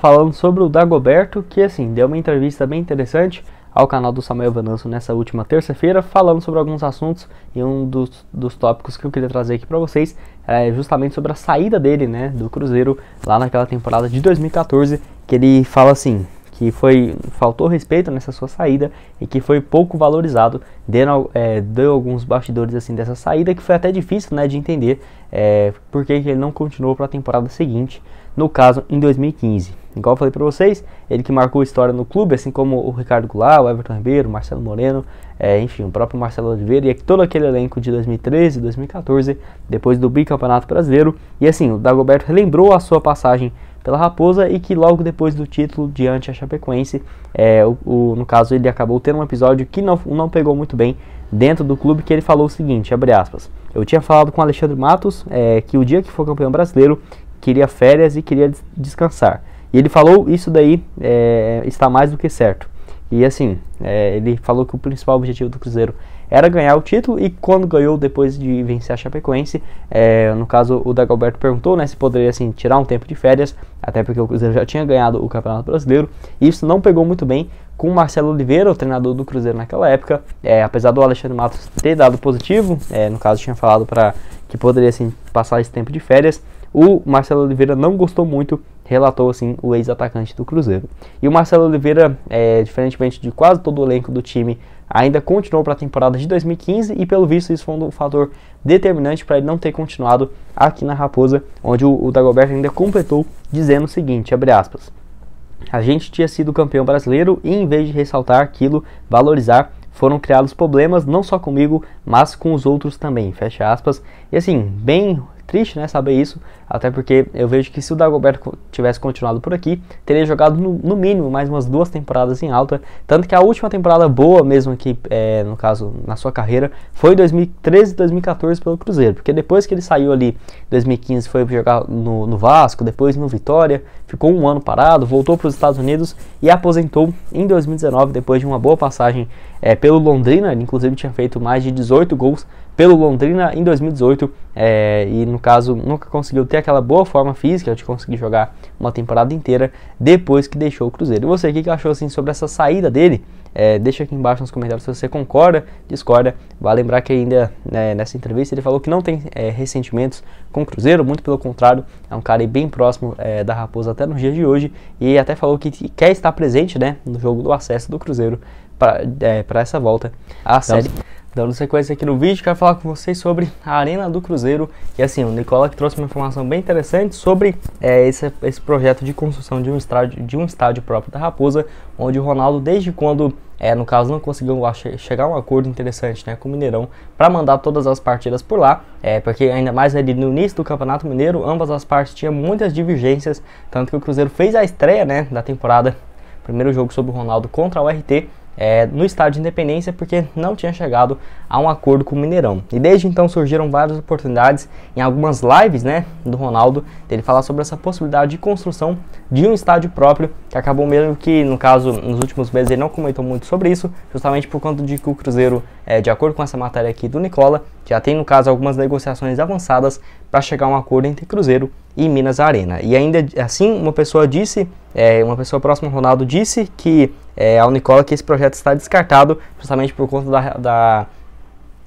falando sobre o Dagoberto, que assim, deu uma entrevista bem interessante ao canal do Samuel Venanço nessa última terça-feira, falando sobre alguns assuntos e um dos, dos tópicos que eu queria trazer aqui para vocês é justamente sobre a saída dele, né, do Cruzeiro lá naquela temporada de 2014, que ele fala assim: que foi faltou respeito nessa sua saída e que foi pouco valorizado deu, é, deu alguns bastidores assim dessa saída que foi até difícil né de entender é, porque ele não continuou para a temporada seguinte no caso em 2015 igual eu falei para vocês ele que marcou história no clube assim como o Ricardo Goulart o Everton Ribeiro o Marcelo Moreno é, enfim o próprio Marcelo Oliveira e todo aquele elenco de 2013 2014 depois do bicampeonato brasileiro e assim o Dagoberto relembrou a sua passagem pela Raposa e que logo depois do título diante a Chapecoense, é, o, o, no caso ele acabou tendo um episódio que não, não pegou muito bem dentro do clube que ele falou o seguinte, abre aspas, eu tinha falado com Alexandre Matos é, que o dia que for campeão brasileiro queria férias e queria des descansar. E ele falou isso daí é, está mais do que certo. E assim, é, ele falou que o principal objetivo do Cruzeiro era ganhar o título e quando ganhou, depois de vencer a Chapecoense, é, no caso o Dagoberto perguntou né, se poderia assim, tirar um tempo de férias, até porque o Cruzeiro já tinha ganhado o Campeonato Brasileiro, e isso não pegou muito bem com o Marcelo Oliveira, o treinador do Cruzeiro naquela época, é, apesar do Alexandre Matos ter dado positivo, é, no caso tinha falado para que poderia assim, passar esse tempo de férias, o Marcelo Oliveira não gostou muito relatou assim o ex-atacante do Cruzeiro. E o Marcelo Oliveira, é, diferentemente de quase todo o elenco do time, ainda continuou para a temporada de 2015 e, pelo visto, isso foi um fator determinante para ele não ter continuado aqui na Raposa, onde o, o Dagoberto ainda completou dizendo o seguinte, abre aspas, a gente tinha sido campeão brasileiro e em vez de ressaltar aquilo, valorizar, foram criados problemas não só comigo, mas com os outros também, fecha aspas. E assim, bem triste, né, saber isso, até porque eu vejo que se o Dagoberto tivesse continuado por aqui, teria jogado no, no mínimo mais umas duas temporadas em alta. Tanto que a última temporada boa mesmo aqui, é, no caso, na sua carreira, foi 2013 e 2014 pelo Cruzeiro. Porque depois que ele saiu ali, 2015 foi jogar no, no Vasco, depois no Vitória, ficou um ano parado, voltou para os Estados Unidos e aposentou em 2019 depois de uma boa passagem é, pelo Londrina. Ele inclusive tinha feito mais de 18 gols pelo Londrina em 2018 é, e no caso nunca conseguiu ter ter aquela boa forma física de conseguir jogar uma temporada inteira depois que deixou o Cruzeiro. E você, o que, achou assim, sobre essa saída dele? É, deixa aqui embaixo nos comentários se você concorda, discorda. Vale lembrar que ainda né, nessa entrevista ele falou que não tem é, ressentimentos com o Cruzeiro, muito pelo contrário, é um cara bem próximo é, da Raposa até nos dias de hoje e até falou que quer estar presente né, no jogo do acesso do Cruzeiro para é, essa volta à então, Série Dando sequência aqui no vídeo, quero falar com vocês sobre a Arena do Cruzeiro. E assim, o Nicola que trouxe uma informação bem interessante sobre é, esse, esse projeto de construção de um, estádio, de um estádio próprio da Raposa, onde o Ronaldo, desde quando, é, no caso, não conseguiu chegar a um acordo interessante né, com o Mineirão para mandar todas as partidas por lá, é, porque ainda mais ali né, no início do Campeonato Mineiro, ambas as partes tinham muitas divergências, tanto que o Cruzeiro fez a estreia né, da temporada, primeiro jogo sobre o Ronaldo contra o RT, é, no Estádio de Independência porque não tinha chegado a um acordo com o Mineirão. E desde então surgiram várias oportunidades em algumas lives né, do Ronaldo dele falar sobre essa possibilidade de construção de um estádio próprio, que acabou mesmo que, no caso, nos últimos meses ele não comentou muito sobre isso, justamente por conta de que o Cruzeiro, é, de acordo com essa matéria aqui do Nicola, já tem, no caso, algumas negociações avançadas para chegar a um acordo entre Cruzeiro e Minas Arena. E ainda assim, uma pessoa disse é, uma pessoa próxima ao Ronaldo disse que é, ao Nicola que esse projeto está descartado justamente por conta da, da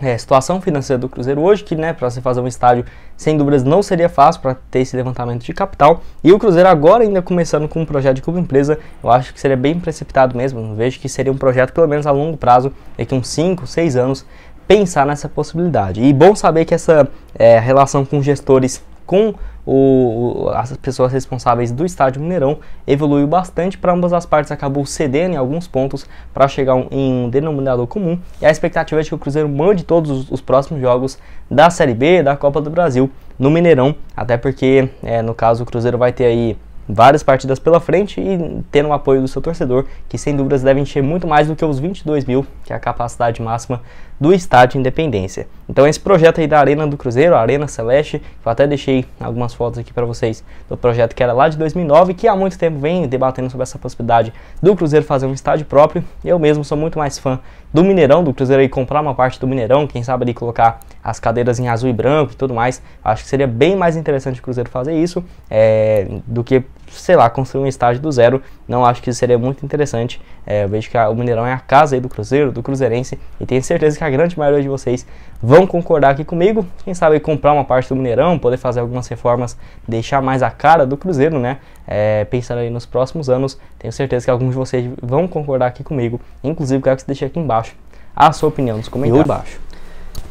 é, situação financeira do Cruzeiro hoje, que né, para você fazer um estádio sem dúvidas não seria fácil para ter esse levantamento de capital. E o Cruzeiro agora ainda começando com um projeto de clube empresa, eu acho que seria bem precipitado mesmo. Vejo que seria um projeto pelo menos a longo prazo, daqui uns 5, 6 anos, pensar nessa possibilidade. E bom saber que essa é, relação com gestores com o, as pessoas responsáveis do estádio Mineirão evoluiu bastante para ambas as partes, acabou cedendo em alguns pontos para chegar um, em um denominador comum. E a expectativa é de que o Cruzeiro mande todos os, os próximos jogos da Série B, da Copa do Brasil, no Mineirão, até porque, é, no caso, o Cruzeiro vai ter aí várias partidas pela frente e tendo o apoio do seu torcedor, que sem dúvidas deve encher muito mais do que os 22 mil, que é a capacidade máxima do Estádio Independência. Então esse projeto aí da Arena do Cruzeiro, a Arena Celeste, eu até deixei algumas fotos aqui para vocês do projeto que era lá de 2009, que há muito tempo vem debatendo sobre essa possibilidade do Cruzeiro fazer um estádio próprio. Eu mesmo sou muito mais fã do Mineirão, do Cruzeiro aí comprar uma parte do Mineirão, quem sabe ali colocar as cadeiras em azul e branco e tudo mais. Acho que seria bem mais interessante o Cruzeiro fazer isso é, do que sei lá, construir um estádio do zero, não acho que isso seria muito interessante. É, eu vejo que o Mineirão é a casa aí do Cruzeiro, do Cruzeirense, e tenho certeza que a grande maioria de vocês vão concordar aqui comigo. Quem sabe comprar uma parte do Mineirão, poder fazer algumas reformas, deixar mais a cara do Cruzeiro, né? É, pensando aí nos próximos anos, tenho certeza que alguns de vocês vão concordar aqui comigo. Inclusive, quero que você deixe aqui embaixo a sua opinião nos comentários. Eu...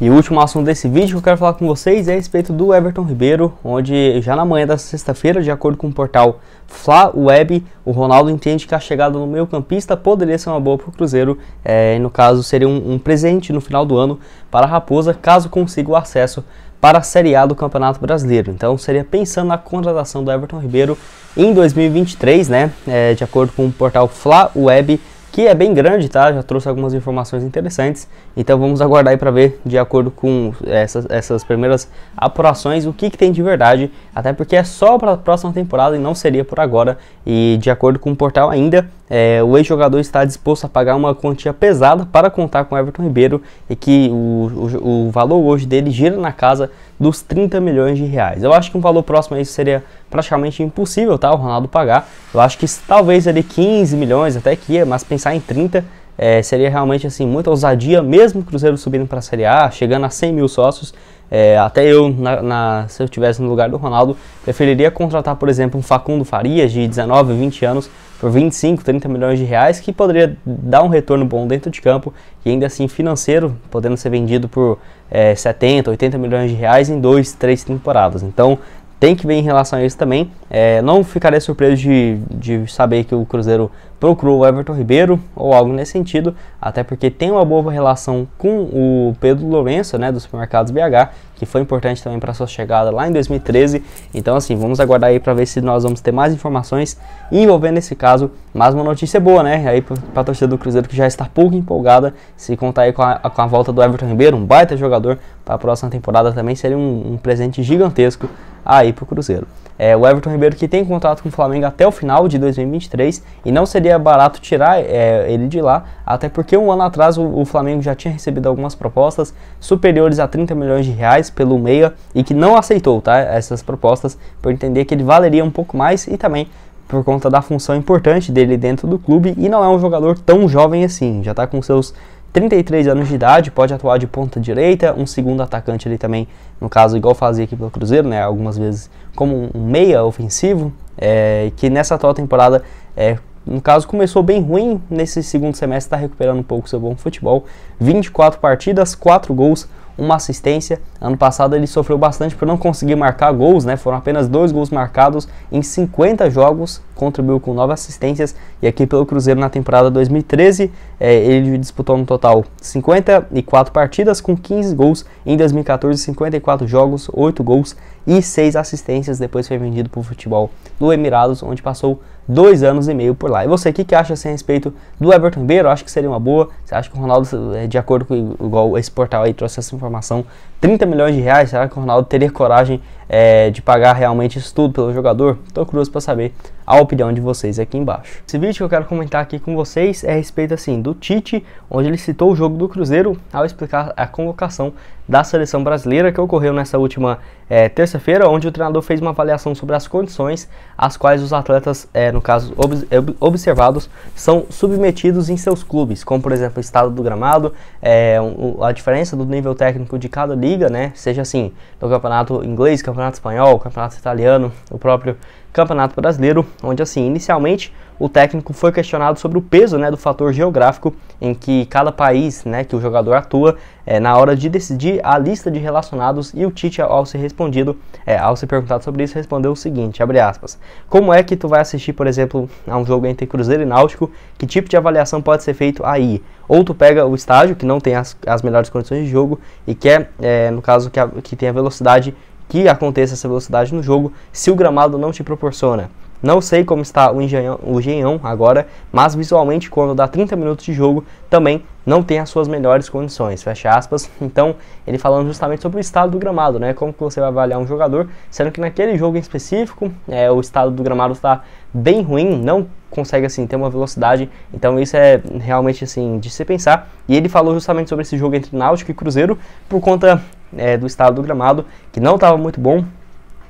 E o último assunto desse vídeo que eu quero falar com vocês é a respeito do Everton Ribeiro, onde já na manhã desta sexta-feira, de acordo com o portal Fla Web, o Ronaldo entende que a chegada no meio campista poderia ser uma boa para o Cruzeiro, é, no caso seria um, um presente no final do ano para a Raposa, caso consiga o acesso para a Série A do Campeonato Brasileiro. Então seria pensando na contratação do Everton Ribeiro em 2023, né? É, de acordo com o portal Fla Web, que é bem grande, tá? Já trouxe algumas informações interessantes. Então vamos aguardar aí para ver, de acordo com essas, essas primeiras apurações, o que, que tem de verdade. Até porque é só para a próxima temporada e não seria por agora. E de acordo com o portal ainda, é, o ex-jogador está disposto a pagar uma quantia pesada para contar com Everton Ribeiro e que o, o, o valor hoje dele gira na casa dos 30 milhões de reais. Eu acho que um valor próximo a isso seria praticamente impossível, tá? O Ronaldo pagar. Eu acho que talvez ali 15 milhões até que ia, mas pensar em 30 é, eh, seria realmente assim muita ousadia, mesmo o Cruzeiro subindo para a Série A, chegando a 100 mil sócios é, até eu, na, na, se eu estivesse no lugar do Ronaldo, preferiria contratar, por exemplo, um Facundo Farias de 19, 20 anos por 25, 30 milhões de reais, que poderia dar um retorno bom dentro de campo e ainda assim financeiro, podendo ser vendido por é, 70, 80 milhões de reais em 2, 3 temporadas. Então, tem que ver em relação a isso também. É, não ficaria surpreso de, de saber que o Cruzeiro procurou o Everton Ribeiro ou algo nesse sentido, até porque tem uma boa relação com o Pedro Lourenço, né, do Supermercados BH, que foi importante também para sua chegada lá em 2013. Então, assim, vamos aguardar aí para ver se nós vamos ter mais informações envolvendo esse caso. Mas uma notícia boa, né? Aí para a torcida do Cruzeiro que já está pouco empolgada, se contar aí com a, com a volta do Everton Ribeiro, um baita jogador para a próxima temporada também seria um, um presente gigantesco a ir para o Cruzeiro. É, o Everton Ribeiro que tem contrato com o Flamengo até o final de 2023 e não seria barato tirar é, ele de lá, até porque um ano atrás o, o, Flamengo já tinha recebido algumas propostas superiores a 30 milhões de reais pelo meia e que não aceitou tá, essas propostas por entender que ele valeria um pouco mais e também por conta da função importante dele dentro do clube e não é um jogador tão jovem assim, já está com seus 33 anos de idade, pode atuar de ponta direita, um segundo atacante ali também, no caso, igual fazia aqui pelo Cruzeiro, né, algumas vezes como um meia ofensivo, é, que nessa atual temporada, é, no caso, começou bem ruim, nesse segundo semestre está recuperando um pouco seu bom futebol, 24 partidas, 4 gols, uma assistência. Ano passado ele sofreu bastante por não conseguir marcar gols, né? Foram apenas dois gols marcados em 50 jogos contribuiu com nove assistências e aqui pelo Cruzeiro na temporada 2013 é, ele disputou no total 54 partidas com 15 gols em 2014, 54 jogos, 8 gols e 6 assistências. Depois foi vendido para o futebol do Emirados, onde passou dois anos e meio por lá. E você, o que, que acha assim, a respeito do Everton Ribeiro? Acho que seria uma boa. Você acha que o Ronaldo, é, de acordo com igual esse portal aí trouxe essa informação, 30 milhões de reais? Será que o Ronaldo teria coragem é, de pagar realmente isso tudo pelo jogador? Tô curioso para saber a opinião opinião de vocês aqui embaixo. Esse vídeo que eu quero comentar aqui com vocês é a respeito assim do Tite, onde ele citou o jogo do Cruzeiro ao explicar a convocação da seleção brasileira que ocorreu nessa última é, terça-feira, onde o treinador fez uma avaliação sobre as condições às quais os atletas, é, no caso ob observados, são submetidos em seus clubes, como por exemplo o estado do gramado, é, a diferença do nível técnico de cada liga, né? Seja assim, do campeonato inglês, campeonato espanhol, campeonato italiano, o próprio Campeonato Brasileiro, onde assim, inicialmente o técnico foi questionado sobre o peso né, do fator geográfico em que cada país né, que o jogador atua é, na hora de decidir a lista de relacionados e o Tite, ao ser respondido, é, ao ser perguntado sobre isso, respondeu o seguinte, abre aspas, como é que tu vai assistir, por exemplo, a um jogo entre Cruzeiro e Náutico, que tipo de avaliação pode ser feito aí? Ou tu pega o estágio, que não tem as, as melhores condições de jogo e quer, é, no caso, que, que tenha velocidade que aconteça essa velocidade no jogo se o gramado não te proporciona. Não sei como está o Engenhão, o Genhão agora, mas visualmente quando dá 30 minutos de jogo também não tem as suas melhores condições, fecha aspas. Então, ele falando justamente sobre o estado do gramado, né? Como que você vai avaliar um jogador, sendo que naquele jogo em específico, é, o estado do gramado está bem ruim, não consegue assim ter uma velocidade. Então isso é realmente assim de se pensar. E ele falou justamente sobre esse jogo entre Náutico e Cruzeiro por conta é, do estado do gramado que não estava muito bom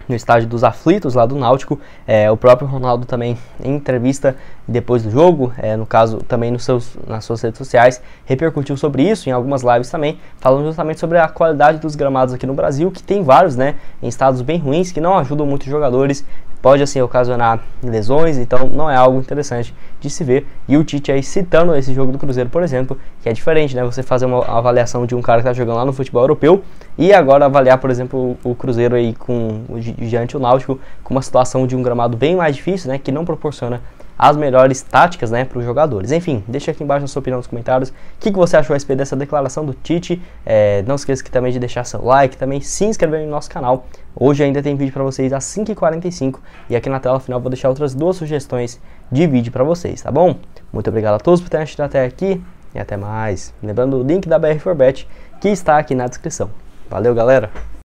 no estádio dos aflitos lá do Náutico. É, o próprio Ronaldo também, em entrevista depois do jogo, é, no caso também nos seus, nas suas redes sociais, repercutiu sobre isso, em algumas lives também, falando justamente sobre a qualidade dos gramados aqui no Brasil, que tem vários, né, em estados bem ruins, que não ajudam muito os jogadores pode assim ocasionar lesões, então não é algo interessante de se ver. E o Tite aí citando esse jogo do Cruzeiro, por exemplo, que é diferente, né? Você fazer uma avaliação de um cara que está jogando lá no futebol europeu e agora avaliar, por exemplo, o Cruzeiro aí com diante o Náutico, com uma situação de um gramado bem mais difícil, né, que não proporciona as melhores táticas né, para os jogadores. Enfim, deixa aqui embaixo a sua opinião nos comentários. O que, que você achou a respeito dessa declaração do Tite? É, não esqueça que também de deixar seu like, também se inscrever no nosso canal. Hoje ainda tem vídeo para vocês às 5h45 e aqui na tela final vou deixar outras duas sugestões de vídeo para vocês, tá bom? Muito obrigado a todos por terem assistido até aqui e até mais. Lembrando o link da BR4Bet que está aqui na descrição. Valeu, galera!